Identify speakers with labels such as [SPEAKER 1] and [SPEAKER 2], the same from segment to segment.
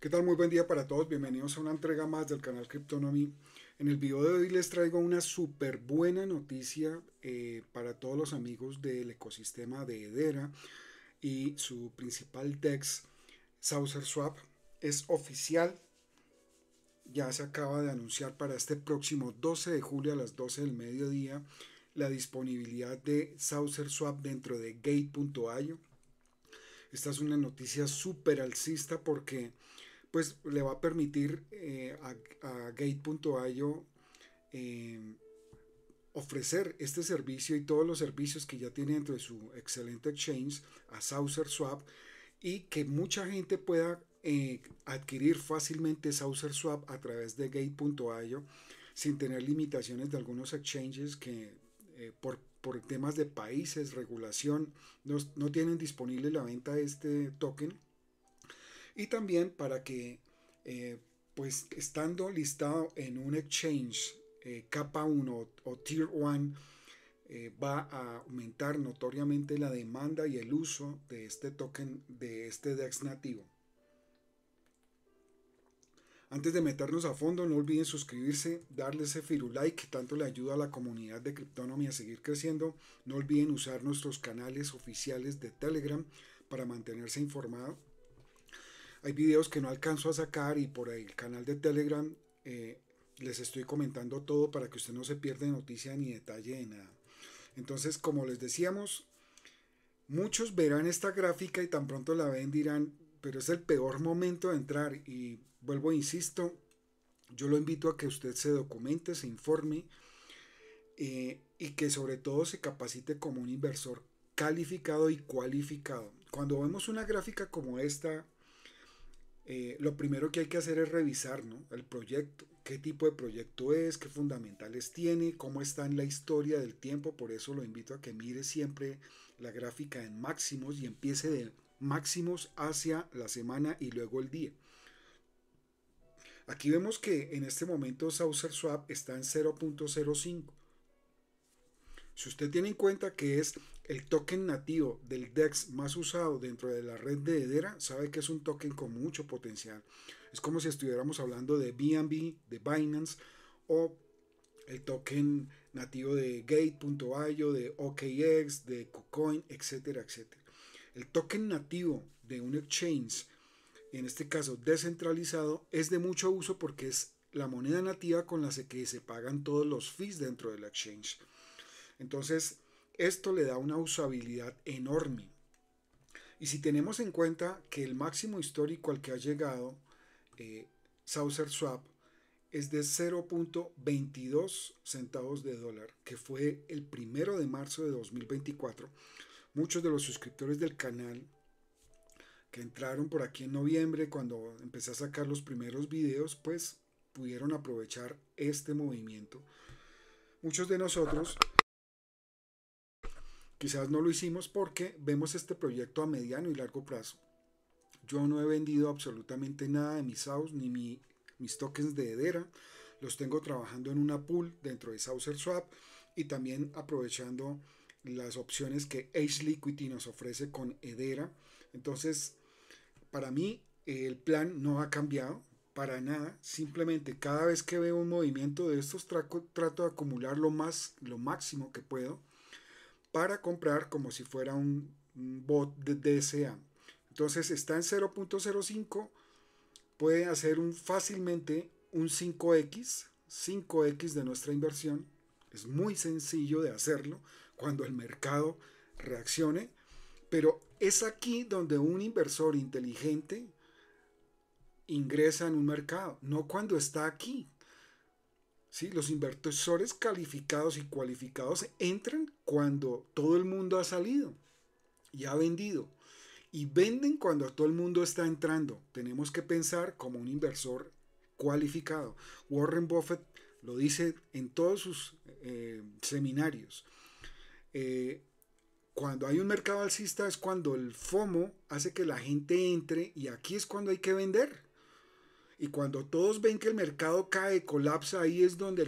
[SPEAKER 1] ¿Qué tal? Muy buen día para todos. Bienvenidos a una entrega más del canal Cryptonomy. En el video de hoy les traigo una súper buena noticia eh, para todos los amigos del ecosistema de Hedera y su principal DEX, Saucer Swap, es oficial. Ya se acaba de anunciar para este próximo 12 de julio a las 12 del mediodía la disponibilidad de Saucer Swap dentro de gate.io. Esta es una noticia súper alcista porque pues le va a permitir eh, a, Gate.io em, ofrecer este servicio y todos los servicios que ya tiene dentro de su excelente exchange a Saucer Swap y que mucha gente pueda eh, adquirir fácilmente Saucer Swap a través de Gate.io sin tener limitaciones de algunos exchanges que eh, por, temas de países, regulación, no, no tienen disponible la venta de este token y también para que eh, pues estando listado en un exchange eh, capa 1 o, tier 1 eh, va a aumentar notoriamente la demanda y el uso de este token de este DEX nativo. Antes de meternos a fondo, no olviden suscribirse, darle ese firulike tanto le ayuda a la comunidad de Cryptonomy a seguir creciendo. No olviden usar nuestros canales oficiales de Telegram para mantenerse informado hay videos que no alcanzo a sacar y por el canal de Telegram eh, les estoy comentando todo para que usted no se pierda noticia ni detalle de nada. Entonces, como les decíamos, muchos verán esta gráfica y tan pronto la ven dirán, pero es el peor momento de entrar y vuelvo, e insisto, yo lo invito a que usted se documente, se informe eh, y que sobre todo se capacite como un inversor calificado y cualificado. Cuando vemos una gráfica como esta, eh, lo primero que hay que hacer es revisar el proyecto, qué tipo de proyecto es, qué fundamentales tiene, cómo está en la historia del tiempo. Por eso lo invito a que mire siempre la gráfica en máximos y empiece de máximos hacia la semana y luego el día. Aquí vemos que en este momento Saucer Swap está en 0.05. Si usted tiene en cuenta que es el token nativo del DEX más usado dentro de la red de Hedera sabe que es un token con mucho potencial. Es como si estuviéramos hablando de BNB, de Binance o el token nativo de Gate.io, de OKX, de KuCoin, etcétera, etcétera. El token nativo de un exchange, en este caso descentralizado, es de mucho uso porque es la moneda nativa con la que se pagan todos los fees dentro del exchange. Entonces, esto le da una usabilidad enorme. Y si tenemos en cuenta que el máximo histórico al que ha llegado eh, Saucer Swap es de 0.22 centavos de dólar, que fue el primero de marzo de 2024. Muchos de los suscriptores del canal que entraron por aquí en noviembre, cuando empecé a sacar los primeros videos, pues pudieron aprovechar este movimiento. Muchos de nosotros Quizás no lo hicimos porque vemos este proyecto a mediano y largo plazo. Yo no he vendido absolutamente nada de mis SAUS ni mi, mis tokens de Hedera. Los tengo trabajando en una pool dentro de Saucer Swap y también aprovechando las opciones que Age Liquidity nos ofrece con Hedera. Entonces, para mí el plan no ha cambiado para nada. Simplemente cada vez que veo un movimiento de estos trato de acumular lo más, lo máximo que puedo para comprar como si fuera un, bot de DSA. Entonces está en 0.05, puede hacer fácilmente un 5X, 5X de nuestra inversión. Es muy sencillo de hacerlo cuando el mercado reaccione, pero es aquí donde un inversor inteligente ingresa en un mercado, no cuando está aquí, ¿sí? Los inversores calificados y cualificados entran cuando todo el mundo ha salido y ha vendido. Y venden cuando todo el mundo está entrando. Tenemos que pensar como un inversor cualificado. Warren Buffett lo dice en todos sus eh, seminarios. Eh, cuando hay un mercado alcista es cuando el FOMO hace que la gente entre y aquí es cuando hay que vender. Y cuando todos ven que el mercado cae, colapsa, ahí es donde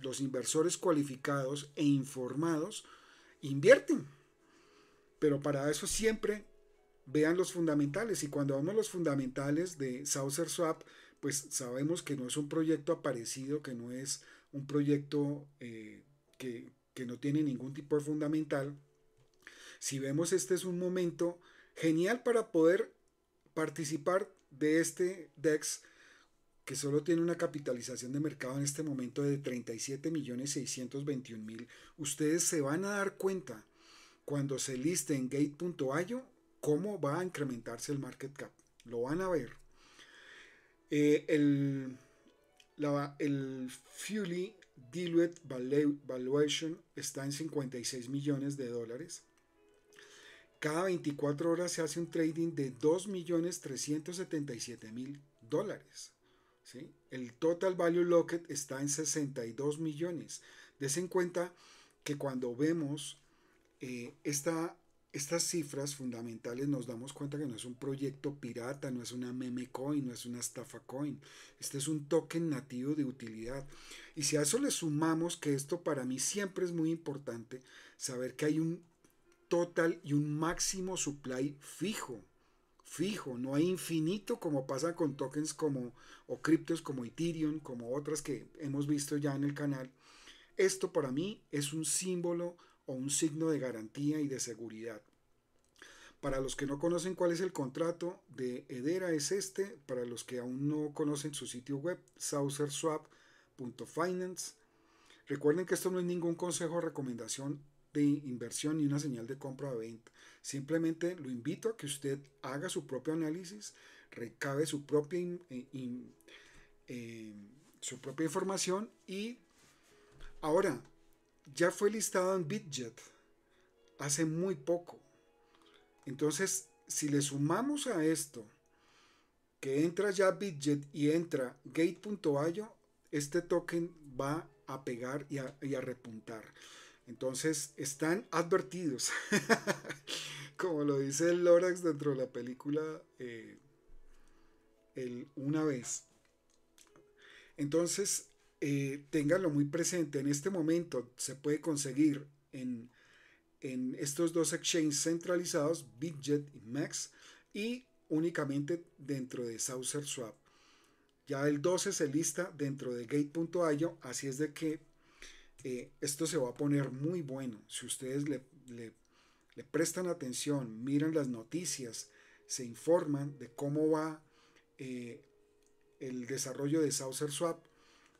[SPEAKER 1] los inversores cualificados e informados invierten. Pero para eso siempre vean los fundamentales. Y cuando vemos los fundamentales de Saucer Swap, pues sabemos que no es un proyecto aparecido, que no es un proyecto eh, que, que no tiene ningún tipo de fundamental. Si vemos, este es un momento genial para poder participar de este DEX que solo tiene una capitalización de mercado en este momento de 37.621.000. ustedes se van a dar cuenta cuando se liste en gate.io cómo va a incrementarse el market cap. Lo van a ver. Eh, el, la, el Fully Diluted Valuation está en 56 millones de dólares. Cada 24 horas se hace un trading de 2.377.000 dólares. El total value locked está en 62 millones. Des en cuenta que cuando vemos eh, estas cifras fundamentales nos damos cuenta que no es un proyecto pirata, no es una meme coin, no es una estafa coin. Este es un token nativo de utilidad. Y si a eso le sumamos que esto para mí siempre es muy importante, saber que hay un total y un máximo supply fijo fijo, no hay infinito como pasa con tokens como o criptos como Ethereum, como otras que hemos visto ya en el canal. Esto para mí es un símbolo o un signo de garantía y de seguridad. Para los que no conocen cuál es el contrato de Edera es este, para los que aún no conocen su sitio web saucerswap.finance. Recuerden que esto no es ningún consejo o recomendación de inversión y una señal de compra o venta. Simplemente lo invito a que usted haga su propio análisis, recabe su propia, eh, em, su propia información y ahora ya fue listado en Bitget hace muy poco. Entonces, si le sumamos a esto que entra ya Bitget y entra gate.io, este token va a pegar y a repuntar. Entonces están advertidos, como lo dice el Lorax dentro de la película eh, el Una vez. Entonces, eh, tenganlo muy presente. En este momento se puede conseguir en, en estos dos exchanges centralizados, BitJet y Max, y únicamente dentro de Swap. Ya el 12 se lista dentro de gate.io, así es de que esto se va a poner muy bueno. Si ustedes le, prestan atención, miran las noticias, se informan de cómo va eh, el desarrollo de Saucer Swap,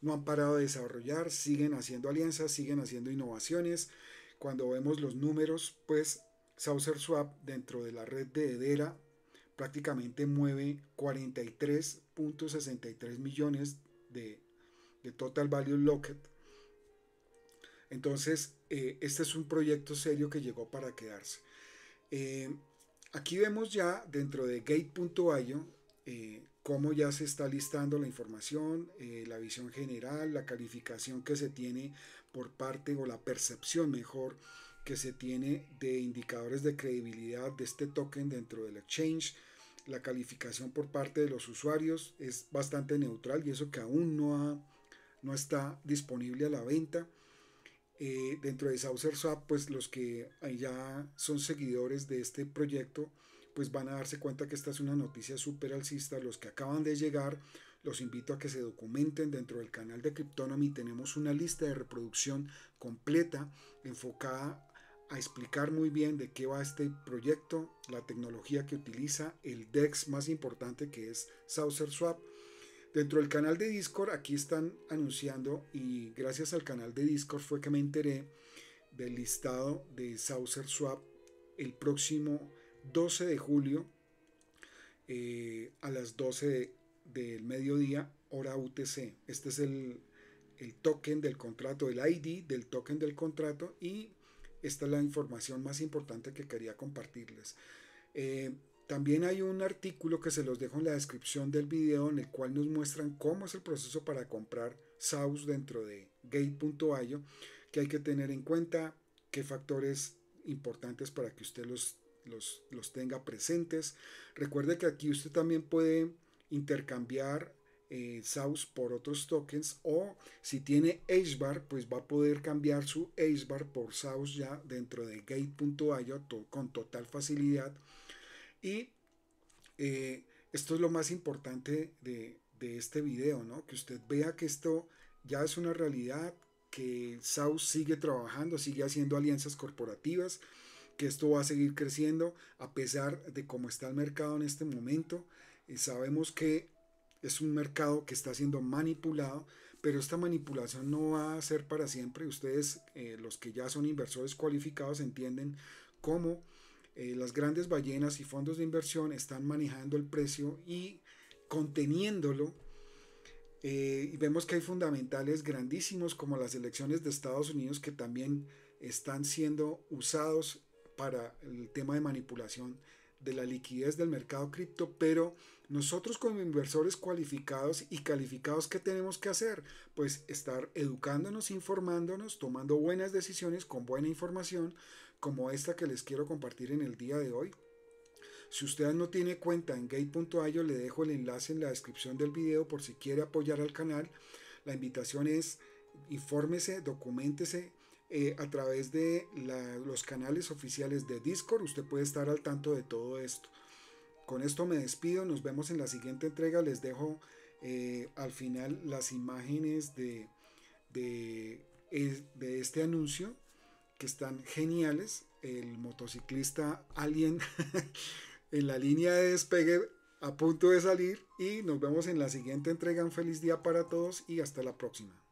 [SPEAKER 1] no han parado de desarrollar, siguen haciendo alianzas, siguen haciendo innovaciones. Cuando vemos los números, pues Saucer Swap dentro de la red de Edera prácticamente mueve 43.63 millones de, de total value locked entonces, eh, este es un proyecto serio que llegó para quedarse. Eh, aquí vemos ya dentro de gate.io eh, cómo ya se está listando la información, la visión general, la calificación que se tiene por parte o la percepción mejor que se tiene de indicadores de credibilidad de este token dentro del exchange. La calificación por parte de los usuarios es bastante neutral y eso que aún no está disponible a la venta. Eh, dentro de Saucer Swap, pues los que ya son seguidores de este proyecto, pues van a darse cuenta que esta es una noticia súper alcista. Los que acaban de llegar, los invito a que se documenten dentro del canal de Cryptonomy. Tenemos una lista de reproducción completa enfocada a explicar muy bien de qué va este proyecto, la tecnología que utiliza, el DEX más importante que es Saucer Swap Dentro del canal de Discord, aquí están anunciando, y gracias al canal de Discord fue que me enteré del listado de Saucer Swap el próximo 12 de julio eh, a las 12 del mediodía, hora UTC. Este es el, token del contrato, el ID del token del contrato y esta es la información más importante que quería compartirles. Eh, también hay un artículo que se los dejo en la descripción del video en el cual nos muestran cómo es el proceso para comprar SAUS dentro de gate.io, que hay que tener en cuenta, qué factores importantes para que usted los, los, tenga presentes. Recuerde que aquí usted también puede intercambiar eh, SAUS por otros tokens o si tiene HBAR pues va a poder cambiar su HBAR por SAUS ya dentro de gate.io con total facilidad y eh, esto es lo más importante de, este video, ¿no? Que usted vea que esto ya es una realidad, que South sigue trabajando, sigue haciendo alianzas corporativas, que esto va a seguir creciendo a pesar de cómo está el mercado en este momento. Eh, sabemos que es un mercado que está siendo manipulado, pero esta manipulación no va a ser para siempre. Ustedes, eh, los que ya son inversores cualificados, entienden cómo eh, las grandes ballenas y fondos de inversión están manejando el precio y conteniéndolo. Eh, y vemos que hay fundamentales grandísimos como las elecciones de Estados Unidos que también están siendo usados para el tema de manipulación de la liquidez del mercado cripto, pero nosotros como inversores cualificados y calificados, ¿qué tenemos que hacer? Pues estar educándonos, informándonos, tomando buenas decisiones con buena información, como esta que les quiero compartir en el día de hoy. Si usted no tiene cuenta en gate.io, le dejo el enlace en la descripción del video por si quiere apoyar al canal. La invitación es infórmese, documentese eh, a través de los canales oficiales de Discord. Usted puede estar al tanto de todo esto. Con esto me despido, nos vemos en la siguiente entrega, les dejo eh, al final las imágenes de, de, de este anuncio que están geniales. El motociclista Alien en la línea de despegue a punto de salir y nos vemos en la siguiente entrega. Un feliz día para todos y hasta la próxima.